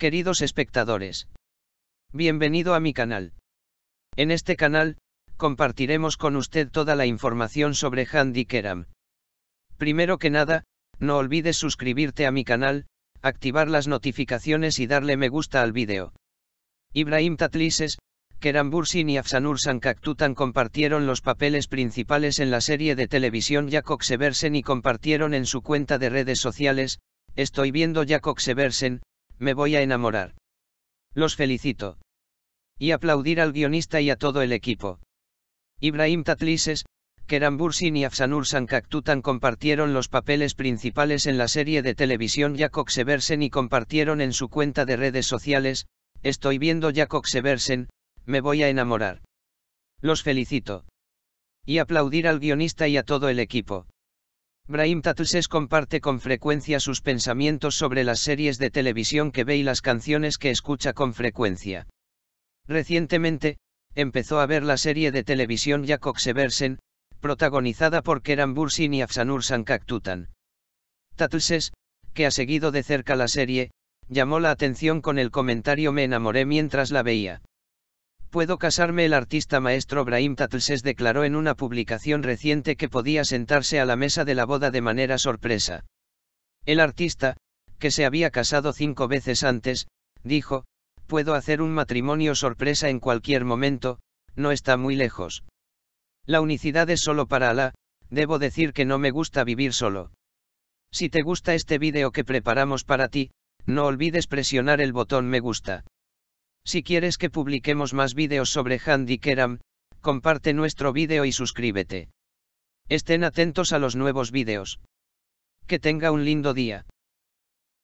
Queridos espectadores. Bienvenido a mi canal. En este canal, compartiremos con usted toda la información sobre Keram. Primero que nada, no olvides suscribirte a mi canal, activar las notificaciones y darle me gusta al vídeo. Ibrahim Tatlises, Keram Bursin y Afsanur Sankaktutan compartieron los papeles principales en la serie de televisión Jacob Seversen y compartieron en su cuenta de redes sociales, Estoy viendo Jacob Seversen, me voy a enamorar. Los felicito. Y aplaudir al guionista y a todo el equipo. Ibrahim Tatlises, Kerambursin Bursin y Afsanur Sankaktutan compartieron los papeles principales en la serie de televisión Jacob Seversen y compartieron en su cuenta de redes sociales, estoy viendo Jacob Seversen, me voy a enamorar. Los felicito. Y aplaudir al guionista y a todo el equipo. Brahim Tatuses comparte con frecuencia sus pensamientos sobre las series de televisión que ve y las canciones que escucha con frecuencia. Recientemente, empezó a ver la serie de televisión Jakob Seversen, protagonizada por Keran Bursin y Afsanur Sankaktutan. Tatuses, que ha seguido de cerca la serie, llamó la atención con el comentario Me enamoré mientras la veía. Puedo casarme. El artista maestro Brahim Tatlses declaró en una publicación reciente que podía sentarse a la mesa de la boda de manera sorpresa. El artista, que se había casado cinco veces antes, dijo, puedo hacer un matrimonio sorpresa en cualquier momento, no está muy lejos. La unicidad es solo para Alá, debo decir que no me gusta vivir solo. Si te gusta este vídeo que preparamos para ti, no olvides presionar el botón me gusta. Si quieres que publiquemos más vídeos sobre Handy Keram, comparte nuestro vídeo y suscríbete. Estén atentos a los nuevos vídeos. Que tenga un lindo día.